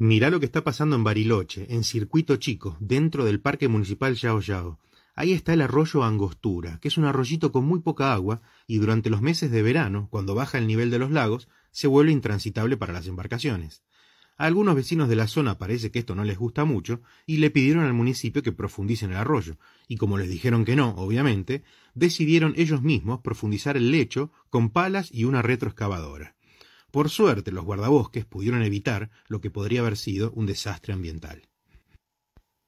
Mirá lo que está pasando en Bariloche, en Circuito Chico, dentro del Parque Municipal Yao Yao. Ahí está el arroyo Angostura, que es un arroyito con muy poca agua y durante los meses de verano, cuando baja el nivel de los lagos, se vuelve intransitable para las embarcaciones. A algunos vecinos de la zona parece que esto no les gusta mucho y le pidieron al municipio que profundicen el arroyo, y como les dijeron que no, obviamente, decidieron ellos mismos profundizar el lecho con palas y una retroexcavadora. Por suerte, los guardabosques pudieron evitar lo que podría haber sido un desastre ambiental.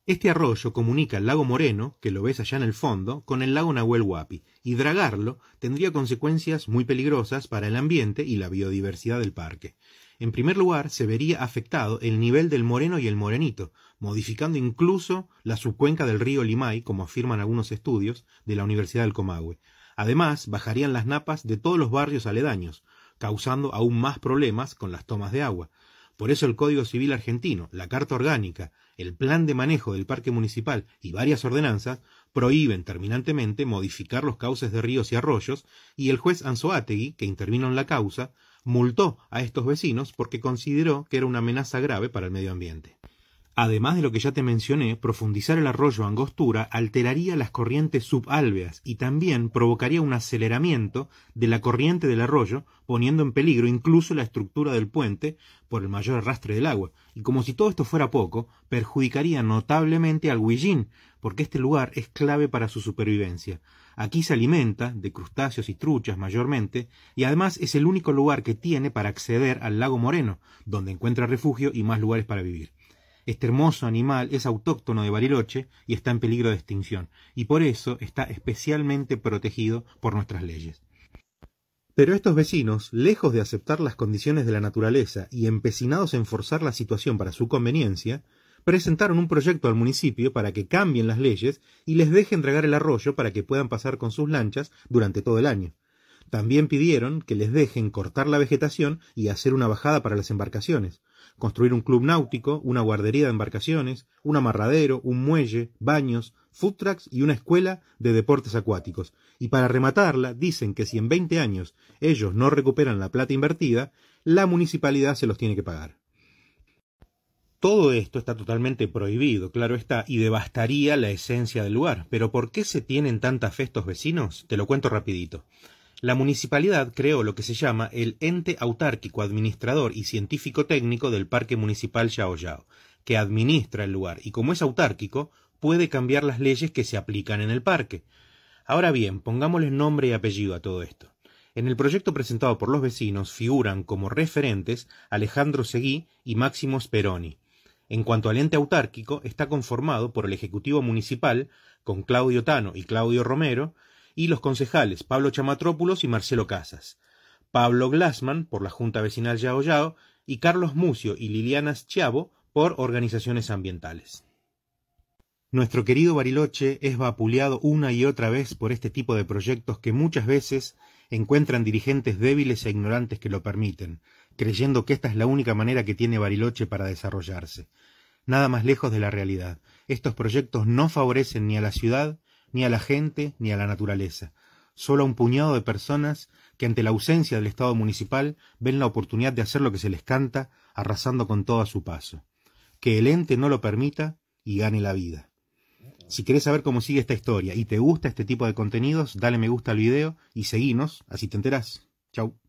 Este arroyo comunica el lago Moreno, que lo ves allá en el fondo, con el lago Nahuel Huapi, y dragarlo tendría consecuencias muy peligrosas para el ambiente y la biodiversidad del parque. En primer lugar, se vería afectado el nivel del Moreno y el Morenito, modificando incluso la subcuenca del río Limay, como afirman algunos estudios de la Universidad del Comahue. Además, bajarían las napas de todos los barrios aledaños, causando aún más problemas con las tomas de agua. Por eso el Código Civil argentino, la Carta Orgánica, el Plan de Manejo del Parque Municipal y varias ordenanzas prohíben terminantemente modificar los cauces de ríos y arroyos, y el juez Anzoátegui, que intervino en la causa, multó a estos vecinos porque consideró que era una amenaza grave para el medio ambiente. Además de lo que ya te mencioné, profundizar el arroyo angostura alteraría las corrientes subalveas y también provocaría un aceleramiento de la corriente del arroyo, poniendo en peligro incluso la estructura del puente por el mayor arrastre del agua. Y como si todo esto fuera poco, perjudicaría notablemente al Huillín, porque este lugar es clave para su supervivencia. Aquí se alimenta de crustáceos y truchas mayormente, y además es el único lugar que tiene para acceder al lago Moreno, donde encuentra refugio y más lugares para vivir. Este hermoso animal es autóctono de Bariloche y está en peligro de extinción, y por eso está especialmente protegido por nuestras leyes. Pero estos vecinos, lejos de aceptar las condiciones de la naturaleza y empecinados en forzar la situación para su conveniencia, presentaron un proyecto al municipio para que cambien las leyes y les dejen regar el arroyo para que puedan pasar con sus lanchas durante todo el año. También pidieron que les dejen cortar la vegetación y hacer una bajada para las embarcaciones, construir un club náutico, una guardería de embarcaciones, un amarradero, un muelle, baños, food trucks y una escuela de deportes acuáticos. Y para rematarla, dicen que si en veinte años ellos no recuperan la plata invertida, la municipalidad se los tiene que pagar. Todo esto está totalmente prohibido, claro está, y devastaría la esencia del lugar. Pero ¿por qué se tienen tantas festos vecinos? Te lo cuento rapidito la municipalidad creó lo que se llama el Ente Autárquico Administrador y Científico Técnico del Parque Municipal Yao Yao, que administra el lugar y como es autárquico, puede cambiar las leyes que se aplican en el parque. Ahora bien, pongámosle nombre y apellido a todo esto. En el proyecto presentado por los vecinos figuran como referentes Alejandro Seguí y Máximo Speroni. En cuanto al ente autárquico, está conformado por el Ejecutivo Municipal, con Claudio Tano y Claudio Romero, y los concejales Pablo Chamatrópulos y Marcelo Casas, Pablo Glassman por la Junta Vecinal Yaoyao, y Carlos Mucio y Liliana Chiavo por organizaciones ambientales. Nuestro querido Bariloche es vapuleado una y otra vez por este tipo de proyectos que muchas veces encuentran dirigentes débiles e ignorantes que lo permiten, creyendo que esta es la única manera que tiene Bariloche para desarrollarse. Nada más lejos de la realidad. Estos proyectos no favorecen ni a la ciudad ni a la gente, ni a la naturaleza, solo a un puñado de personas que ante la ausencia del Estado municipal ven la oportunidad de hacer lo que se les canta, arrasando con todo a su paso. Que el ente no lo permita y gane la vida. Si querés saber cómo sigue esta historia y te gusta este tipo de contenidos, dale me gusta al video y seguinos, así te enterás. Chau.